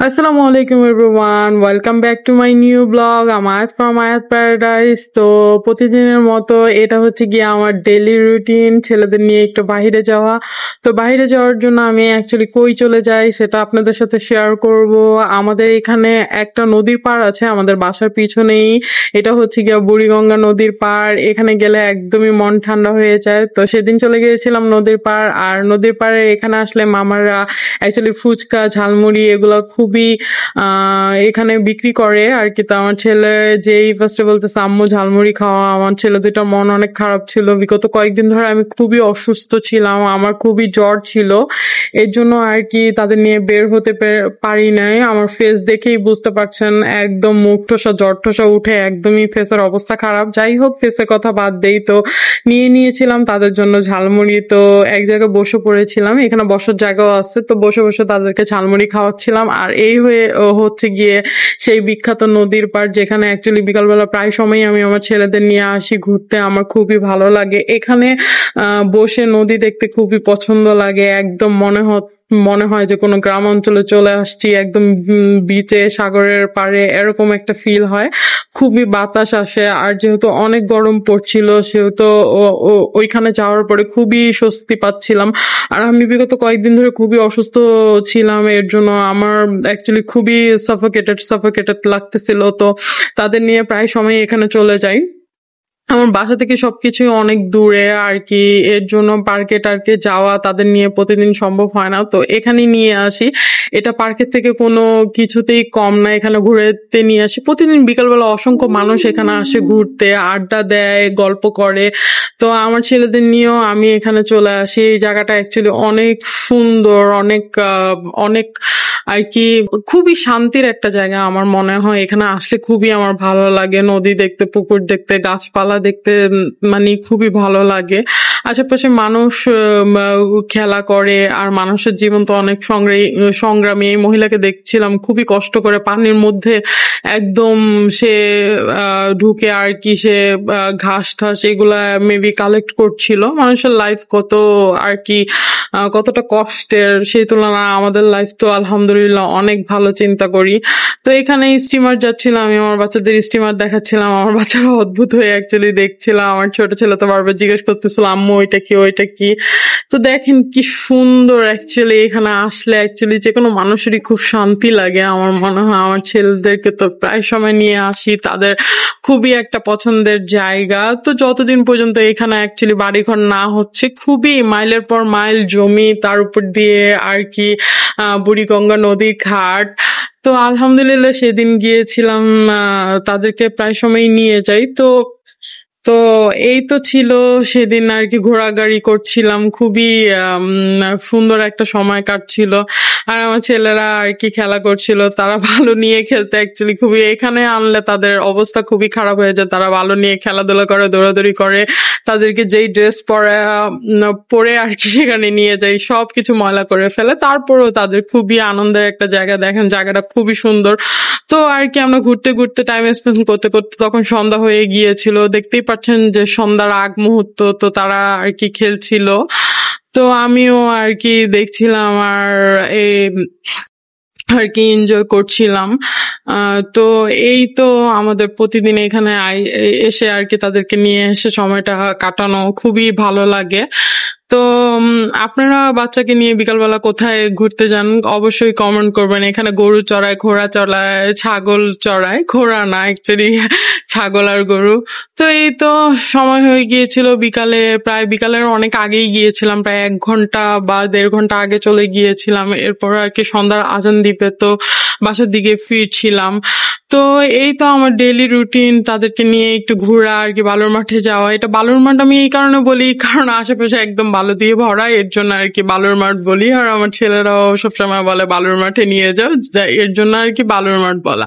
আসসালামু আলাইকুম everyone welcome back to my new blog আমায়াত ফ্রম আয়াত প্যারাডাইস তো প্রতিদিনের মতো এটা হচ্ছে গিয়ে আমার ডেলি রুটিন ছেলেদের নিয়ে একটু বাহিরে যাওয়া তো বাহিরে যাওয়ার জন্য আমি অ্যাকচুয়ালি কই চলে যাই সেটা আপনাদের সাথে শেয়ার করব আমাদের এখানে একটা নদীর পাড় আছে আমাদের বাসার পিছনেই এটা হচ্ছে গিয়ে বুড়িগঙ্গা নদীর পাড় এখানে গেলে একদমই মন ঠান্ডা হয়ে যায় তো সেদিন চলে গিয়েছিলাম নদীর পাড় আর নদীর পাড়ে এখানে আসলে মামারা অ্যাকচুয়ালি ফুচকা ঝালমুড়ি এগুলো খুব খুবই এখানে বিক্রি করে আর কি তো আমার ছেলে যেই ফার্স্টে বলতেছে আম্মু ঝালমুড়ি খাওয়া আমার ছেলে দুটো মন অনেক খারাপ ছিল বিগত কয়েকদিন ধরে আমি খুবই অসুস্থ ছিলাম আমার খুবই জ্বর ছিল এর জন্য আর কি তাদের নিয়ে বের হতে পারি নাই আমার ফেস দেখেই বুঝতে পারছেন একদম মুখ ঠোসা জ্বর ঠোসা উঠে একদমই ফেসের অবস্থা খারাপ যাই হোক ফেসের কথা বাদ দেই তো নিয়ে নিয়েছিলাম তাদের জন্য ঝালমুড়ি তো এক জায়গায় বসে পড়েছিলাম এখানে বসার জায়গাও আছে তো বসে বসে তাদেরকে ঝালমুড়ি খাওয়াচ্ছিলাম আর এই হয়ে হচ্ছে গিয়ে সেই বিখ্যাত নদীর পার যেখানে অ্যাকচুয়ালি বিকালবেলা প্রায় সময়ই আমি আমার ছেলেদের নিয়ে আসি ঘুরতে আমার খুবই ভালো লাগে এখানে বসে নদী দেখতে খুবই পছন্দ লাগে একদম মনে হয় মনে হয় যে কোনো গ্রাম অঞ্চলে চলে আসছি একদম বিচে সাগরের পাড়ে এরকম একটা ফিল হয় খুবই বাতাস আসে আর যেহেতু অনেক গরম পড়ছিল সেহেতু ওইখানে যাওয়ার পরে খুবই স্বস্তি পাচ্ছিলাম আর আমি বিগত কয়েকদিন ধরে খুবই অসুস্থ ছিলাম এর জন্য আমার অ্যাকচুয়ালি খুবই সাফোকেটেড সাফোকেটেড লাগতেছিল তো তাদের নিয়ে প্রায় সময় এখানে চলে যাই আমার বাসা থেকে সবকিছু অনেক দূরে আর কি এর জন্য পার্কে টার্কে যাওয়া তাদের নিয়ে প্রতিদিন সম্ভব হয় না তো এখানে নিয়ে আসি এটা পার্কের থেকে কোনো কিছুতেই কম না এখানে ঘুরেতে নিয়ে আসি প্রতিদিন বিকালবেলা অসংখ্য মানুষ এখানে আসে ঘুরতে আড্ডা দেয় গল্প করে তো আমার ছেলেদের নিয়েও আমি এখানে চলে আসি এই জায়গাটা অ্যাকচুয়ালি অনেক সুন্দর অনেক অনেক আর কি খুবই শান্তির একটা জায়গা আমার মনে হয় এখানে আসলে খুবই আমার ভালো লাগে নদী দেখতে পুকুর দেখতে গাছপালা দেখতে মানে খুবই ভালো লাগে আশেপাশে মানুষ খেলা করে আর মানুষের জীবন তো অনেক সংগ্রামী এই মহিলাকে দেখছিলাম খুবই কষ্ট করে পানির মধ্যে একদম সে ঢুকে আর কি সে ঘাস ঠাস এগুলা মেবি কালেক্ট করছিল মানুষের লাইফ কত আর কি কতটা কষ্টের সেই তুলনায় আমাদের লাইফ তো আলহামদুলিল্লাহ অনেক ভালো চিন্তা করি তো এখানে স্টিমার যাচ্ছিলাম আমি আমার বাচ্চাদের স্টিমার দেখাচ্ছিলাম আমার বাচ্চারা অদ্ভুত হয়ে অ্যাকচুয়ালি দেখছিলাম আমার ছোট ছেলে তো বারবার জিজ্ঞেস করতেছিলাম আম্মু ওইটা কি ওইটা কি তো দেখেন কি সুন্দর অ্যাকচুয়ালি এখানে আসলে অ্যাকচুয়ালি যে কোনো মানুষেরই খুব শান্তি লাগে আমার মনে হয় আমার ছেলেদেরকে তো প্রায় সময় নিয়ে আসি তাদের খুবই একটা পছন্দের জায়গা তো যতদিন পর্যন্ত এখানে অ্যাকচুয়ালি বাড়িঘর না হচ্ছে খুবই মাইলের পর মাইল জমি তার উপর দিয়ে আর কি বুড়িগঙ্গা নদীর ঘাট তো আলহামদুলিল্লাহ সেদিন গিয়েছিলাম তাদেরকে প্রায় সময় নিয়ে যাই তো তো এই তো ছিল সেদিন আর কি ঘোরাঘুরি করছিলাম খুবই সুন্দর একটা সময় কাটছিল আর আমার ছেলেরা আর কি খেলা করছিল তারা ভালো নিয়ে খেলতে অ্যাকচুয়ালি খুবই এখানে আনলে তাদের অবস্থা খুবই খারাপ হয়ে যায় তারা ভালো নিয়ে খেলাধুলা করে দৌড়াদৌড়ি করে তাদেরকে যেই ড্রেস পরে পরে আর কি সেখানে নিয়ে যাই সব কিছু ময়লা করে ফেলে তারপরেও তাদের খুবই আনন্দের একটা জায়গা দেখেন জায়গাটা খুবই সুন্দর তো আর কি আমরা ঘুরতে ঘুরতে টাইম স্পেন্ড করতে করতে তখন সন্ধ্যা হয়ে গিয়েছিল দেখতেই পাচ্ছেন যে সন্ধ্যার আগ মুহূর্ত তো তারা আর কি খেলছিল তো আমিও আর কি দেখছিলাম আর এই আর কি এনজয় করছিলাম তো এই তো আমাদের প্রতিদিন এখানে এসে আর কি তাদেরকে নিয়ে এসে সময়টা কাটানো খুবই ভালো লাগে তো আপনারা বাচ্চাকে নিয়ে বিকালবেলা কোথায় ঘুরতে যান অবশ্যই কমেন্ট করবেন এখানে গরু চড়ায় ঘোড়া চড়ায় ছাগল চড়ায় ঘোড়া না একচুয়ালি ছাগল আর গরু তো এই তো সময় হয়ে গিয়েছিল বিকালে প্রায় বিকালের অনেক আগেই গিয়েছিলাম প্রায় এক ঘন্টা বা দেড় ঘন্টা আগে চলে গিয়েছিলাম এরপর আর কি সন্ধ্যার আজান দিতে তো বাসার দিকে ফিরছিলাম তো এই তো আমার ডেলি রুটিন তাদেরকে নিয়ে একটু ঘোরা আর কি বালুর মাঠে যাওয়া এটা বালুর মাঠ আমি এই কারণে বলি কারণ আশেপাশে একদম বালু দিয়ে ভরা এর জন্য আর কি বালুর মাঠ বলি আর আমার ছেলেরাও সবসময় বলে বালুর মাঠে নিয়ে যাও এর জন্য আর কি বালুর মাঠ বলা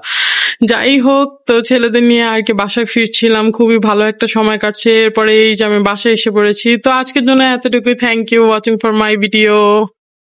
যাই হোক তো ছেলেদের নিয়ে আর কি বাসায় ফিরছিলাম খুবই ভালো একটা সময় কাটছে এরপরে এই যে আমি বাসায় এসে পড়েছি তো আজকের জন্য এতটুকুই thank you watching for my video